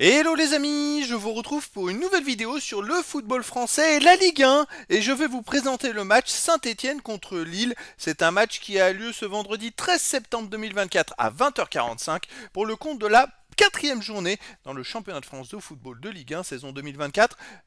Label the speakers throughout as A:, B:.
A: Hello les amis, je vous retrouve pour une nouvelle vidéo sur le football français et la Ligue 1 et je vais vous présenter le match Saint-Etienne contre Lille. C'est un match qui a lieu ce vendredi 13 septembre 2024 à 20h45 pour le compte de la quatrième journée dans le championnat de France de football de Ligue 1, saison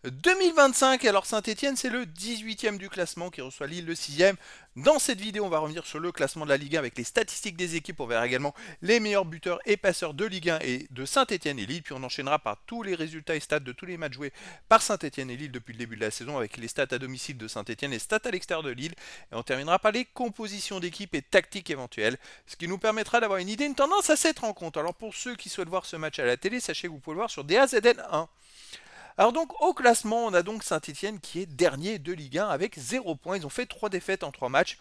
A: 2024-2025. Alors Saint-Etienne, c'est le 18e du classement qui reçoit Lille le 6e. Dans cette vidéo, on va revenir sur le classement de la Ligue 1 avec les statistiques des équipes. On verra également les meilleurs buteurs et passeurs de Ligue 1 et de Saint-Etienne et Lille. Puis on enchaînera par tous les résultats et stats de tous les matchs joués par Saint-Etienne et Lille depuis le début de la saison avec les stats à domicile de Saint-Etienne, et stats à l'extérieur de Lille. Et on terminera par les compositions d'équipe et tactiques éventuelles, ce qui nous permettra d'avoir une idée, une tendance à cette rencontre. Alors pour ceux qui souhaitent voir ce match à la télé, sachez que vous pouvez le voir sur DAZN1. Alors donc au classement, on a donc Saint-Etienne qui est dernier de Ligue 1 avec 0 points. Ils ont fait 3 défaites en 3 matchs.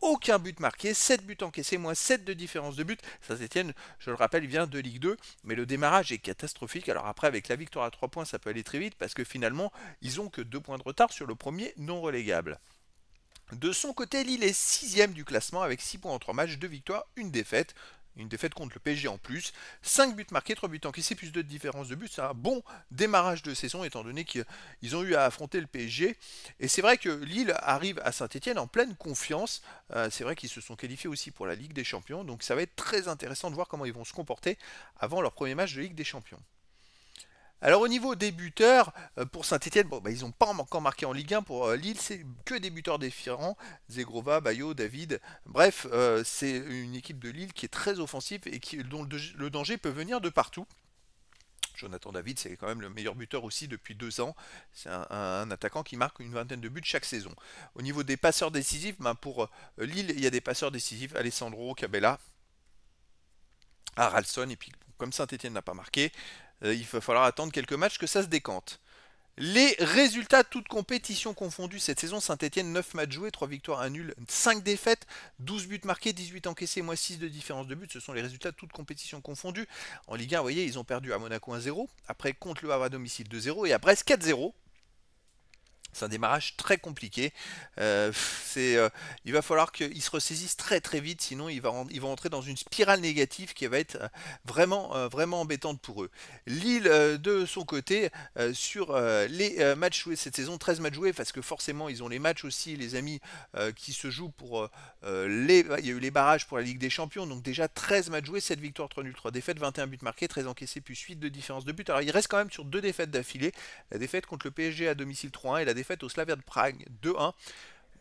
A: Aucun but marqué, 7 buts encaissés, moins 7 de différence de but. Saint-Etienne, je le rappelle, vient de Ligue 2, mais le démarrage est catastrophique. Alors après, avec la victoire à 3 points, ça peut aller très vite parce que finalement, ils n'ont que 2 points de retard sur le premier non relégable. De son côté, Lille est sixième du classement avec 6 points en 3 matchs, 2 victoires, 1 défaite une défaite contre le PSG en plus. 5 buts marqués, 3 buts encaissés, plus 2 de différence de buts, C'est un bon démarrage de saison étant donné qu'ils ont eu à affronter le PSG. Et c'est vrai que Lille arrive à Saint-Etienne en pleine confiance. Euh, c'est vrai qu'ils se sont qualifiés aussi pour la Ligue des Champions. Donc ça va être très intéressant de voir comment ils vont se comporter avant leur premier match de Ligue des Champions. Alors au niveau des buteurs, euh, pour Saint-Etienne, bon, bah, ils n'ont pas encore marqué en Ligue 1 pour euh, Lille, c'est que des buteurs différents, Zegrova, Bayo, David, bref, euh, c'est une équipe de Lille qui est très offensive et qui, dont le danger peut venir de partout. Jonathan David, c'est quand même le meilleur buteur aussi depuis deux ans. C'est un, attaquant qui marque une vingtaine de buts chaque saison. Au niveau des passeurs décisifs, ben, pour Lille, il y a des passeurs décisifs Alessandro, Cabella, Haraldson, et puis comme Saint-Etienne n'a pas marqué, euh, il va falloir attendre quelques matchs que ça se décante. Les résultats, toutes compétitions confondues cette saison, Saint-Etienne, 9 matchs joués, 3 victoires, 1 nul, 5 défaites, 12 buts marqués, 18 encaissés, moins 6 de différence de but. Ce sont les résultats, toutes compétitions confondues. En Ligue 1, vous voyez, ils ont perdu à Monaco 1-0, après contre le Havre à domicile 2-0 et à Brest 4-0. C'est un démarrage très compliqué. Euh, euh, il va falloir qu'ils se ressaisissent très très vite, sinon ils, ils vont entrer dans une spirale négative qui va être euh, vraiment vraiment embêtante pour eux. Lille, de son côté, sur les matchs joués cette saison, 13 matchs joués, parce que forcément ils ont les matchs aussi, les amis, qui se jouent pour les... Il y a eu les barrages pour la Ligue des Champions, donc déjà 13 matchs joués, cette victoire 3 nuls, 3 défaites, 21 buts marqués, 13 encaissés, plus 8 de différence de but. Alors il reste quand même sur deux défaites d'affilée, la défaite contre le PSG à domicile 3-1 et la défaite au Slavia de Prague 2-1.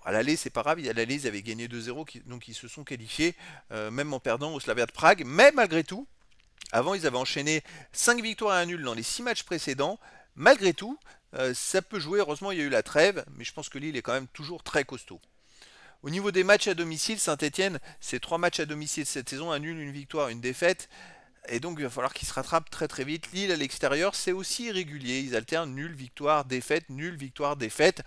A: À l'aller, c'est pas grave, à l'aller, ils avaient gagné 2-0, donc ils se sont qualifiés, euh, même en perdant au Slavia de Prague. Mais malgré tout, avant, ils avaient enchaîné 5 victoires et 1 nul dans les 6 matchs précédents. Malgré tout, euh, ça peut jouer. Heureusement, il y a eu la trêve, mais je pense que Lille est quand même toujours très costaud. Au niveau des matchs à domicile, Saint-Etienne, c'est 3 matchs à domicile cette saison, un nul, une victoire, une défaite. Et donc il va falloir qu'ils se rattrapent très très vite. Lille à l'extérieur, c'est aussi irrégulier. Ils alternent nulle victoire, défaite, nulle victoire, défaite.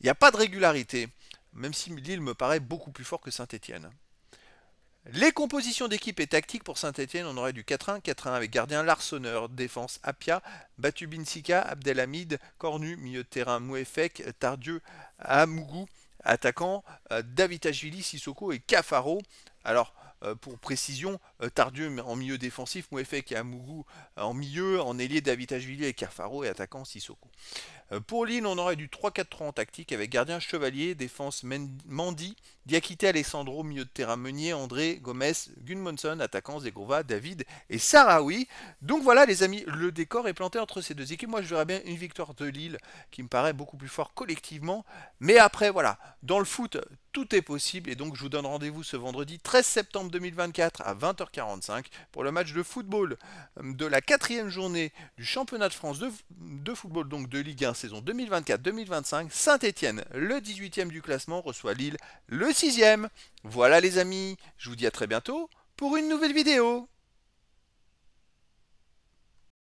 A: Il n'y a pas de régularité. Même si Lille me paraît beaucoup plus fort que Saint-Etienne. Les compositions d'équipe et tactique pour Saint-Etienne, on aurait du 4-1, 4-1 avec gardien Larsonneur, défense Apia, Batu Binsika, Abdelhamid, Cornu, milieu de terrain Mouefek, Tardieu, Amougou, attaquant euh, David Davitashvili, Sissoko et Cafaro. Alors, euh, pour précision, euh, Tardieu en milieu défensif, Mouefek et mougou euh, en milieu, en ailier David Ajvili et Carfaro et attaquant Sissoko. pour Lille, on aurait du 3-4-3 en tactique avec gardien Chevalier, défense Mandy, Diakité Alessandro, milieu de terrain Meunier, André, Gomez, Gunmonson, attaquant Zegrova, David et Sarawi. Donc voilà les amis, le décor est planté entre ces deux équipes. Moi je verrais bien une victoire de Lille qui me paraît beaucoup plus fort collectivement. Mais après voilà, dans le foot, tout est possible et donc je vous donne rendez-vous ce vendredi 13 septembre 2024 à 20h45 pour le match de football euh, de la quatrième journée du championnat de France de, football donc de Ligue 1 saison 2024-2025. Saint-Etienne, le 18e du classement, reçoit Lille, le 6e. Voilà les amis, je vous dis à très bientôt pour une nouvelle vidéo.